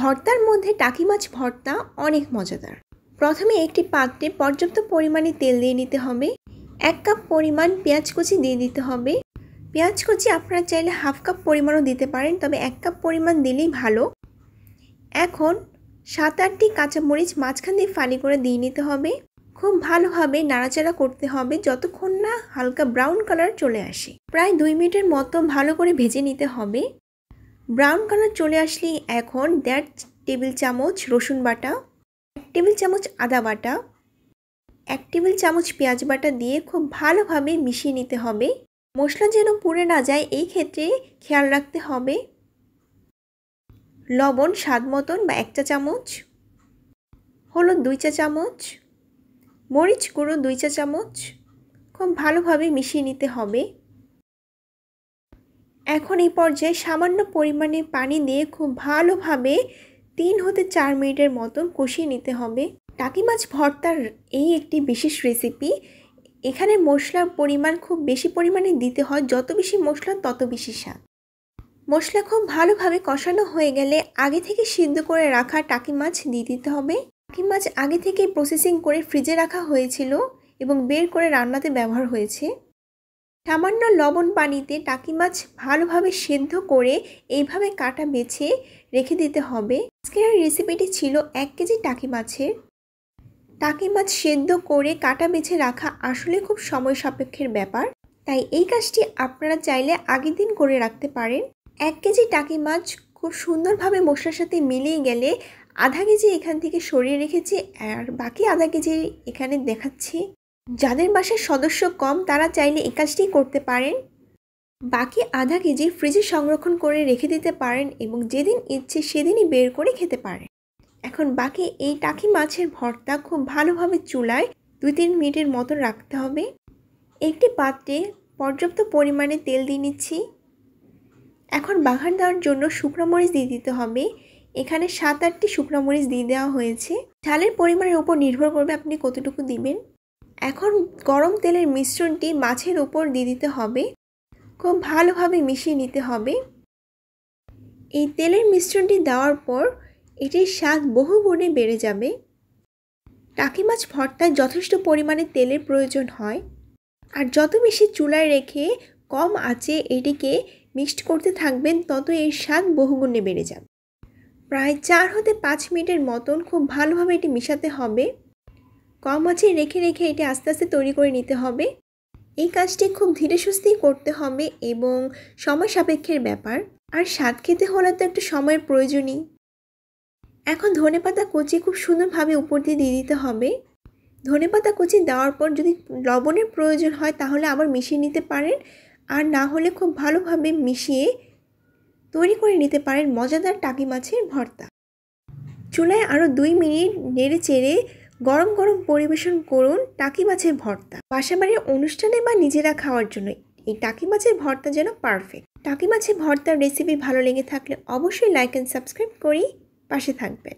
ভর্তার মধ্যে টাকি মাছ ভর্তা অনেক মজাদার প্রথমে একটি পাত্রে পর্যাপ্ত পরিমাণে তেল দিয়ে নিতে হবে এক কাপ পরিমাণ পেঁয়াজ কুচি দিয়ে দিতে হবে পেঁয়াজ কুচি আপনারা চাইলে হাফ কাপ পরিমাণও দিতে পারেন তবে এক কাপ পরিমাণ দিলেই ভালো এখন সাত আটটি কাঁচামরিচ মাঝখান দিয়ে ফালি করে দিয়ে নিতে হবে খুব ভালোভাবে নাড়াচাড়া করতে হবে যতক্ষণ না হালকা ব্রাউন কালার চলে আসে প্রায় দুই মিনিটের মতো ভালো করে ভেজে নিতে হবে ব্রাউন কালার চলে আসলে এখন দেড় টেবিল চামচ রসুন বাটা এক টেবিল চামচ আদা বাটা এক টেবিল চামচ পেঁয়াজ বাটা দিয়ে খুব ভালোভাবে মিশিয়ে নিতে হবে মশলা যেন পুড়ে না যায় এই ক্ষেত্রে খেয়াল রাখতে হবে লবণ স্বাদ মতন বা এক চা চামচ হলুদ দুই চা চামচ মরিচ গুঁড়ো দুই চা চামচ খুব ভালোভাবে মিশিয়ে নিতে হবে এখন এই পর্যায়ে সামান্য পরিমাণে পানি দিয়ে খুব ভালোভাবে তিন হতে চার মিনিটের মতন কষিয়ে নিতে হবে টাকি মাছ ভর্তার এই একটি বিশেষ রেসিপি এখানে মশলার পরিমাণ খুব বেশি পরিমাণে দিতে হয় যত বেশি মশলা তত বেশি স্বাদ মশলা খুব ভালোভাবে কষানো হয়ে গেলে আগে থেকে সিদ্ধ করে রাখা টাকি মাছ দিয়ে দিতে হবে টাকি মাছ আগে থেকে প্রসেসিং করে ফ্রিজে রাখা হয়েছিল এবং বের করে রান্নাতে ব্যবহার হয়েছে সামান্য লবণ পানিতে টাকি মাছ ভালোভাবে সেদ্ধ করে এইভাবে কাটা বেছে রেখে দিতে হবে আজকের রেসিপিটি ছিল এক কেজি টাকি মাছের টাকি মাছ সেদ্ধ করে কাটা বেছে রাখা আসলে খুব সময় সাপেক্ষের ব্যাপার তাই এই কাজটি আপনারা চাইলে আগের দিন করে রাখতে পারেন এক কেজি টাকি মাছ খুব সুন্দরভাবে মশলার সাথে মিলিয়ে গেলে আধা কেজি এখান থেকে সরিয়ে রেখেছি আর বাকি আধা কেজি এখানে দেখাচ্ছি যাদের বাসার সদস্য কম তারা চাইলে এ কাজটি করতে পারেন বাকি আধা কেজি ফ্রিজে সংরক্ষণ করে রেখে দিতে পারেন এবং যেদিন ইচ্ছে সেদিনই বের করে খেতে পারেন এখন বাকি এই টাকি মাছের ভর্তা খুব ভালোভাবে চুলায় দুই তিন মিনিটের মতো রাখতে হবে একটি পাত্রে পর্যাপ্ত পরিমাণে তেল দিয়ে নিচ্ছি এখন বাঘার দেওয়ার জন্য শুকনো মরিচ দিয়ে দিতে হবে এখানে সাত আটটি শুকনো মরিচ দিয়ে দেওয়া হয়েছে ঝালের পরিমাণের উপর নির্ভর করবে আপনি কতটুকু দিবেন এখন গরম তেলের মিশ্রণটি মাছের উপর দিয়ে দিতে হবে খুব ভালোভাবে মিশিয়ে নিতে হবে এই তেলের মিশ্রণটি দেওয়ার পর এটির স্বাদ বহু গুণে বেড়ে যাবে টাকি মাছ ভর্তায় যথেষ্ট পরিমাণে তেলের প্রয়োজন হয় আর যত বেশি চুলায় রেখে কম আঁচে এটিকে মিক্সড করতে থাকবেন তত এর স্বাদ বহুগুণে বেড়ে যাবে প্রায় চার হতে পাঁচ মিনিটের মতন খুব ভালোভাবে এটি মিশাতে হবে কম আছে রেখে রেখে এটি আস্তে আস্তে তৈরি করে নিতে হবে এই কাজটি খুব ধীরে সুস্থেই করতে হবে এবং সময় সাপেক্ষের ব্যাপার আর স্বাদ খেতে হলে তো একটু সময়ের প্রয়োজনই এখন ধনে পাতা কুচি খুব সুন্দরভাবে উপর দিয়ে দিয়ে দিতে হবে ধনে পাতা কুচি দেওয়ার পর যদি লবণের প্রয়োজন হয় তাহলে আবার মিশিয়ে নিতে পারেন আর না হলে খুব ভালোভাবে মিশিয়ে তৈরি করে নিতে পারেন মজাদার টাকি মাছের ভর্তা চুলায় আরও দুই মিনিট নেড়ে চেড়ে গরম গরম পরিবেশন করুন টাকি মাছের ভর্তা বাড়ির অনুষ্ঠানে বা নিজেরা খাওয়ার জন্য এই টাকি মাছের ভর্তা যেন পারফেক্ট টাকি মাছের ভর্তার রেসিপি ভালো লেগে থাকলে অবশ্যই লাইক অ্যান্ড সাবস্ক্রাইব করি পাশে থাকবেন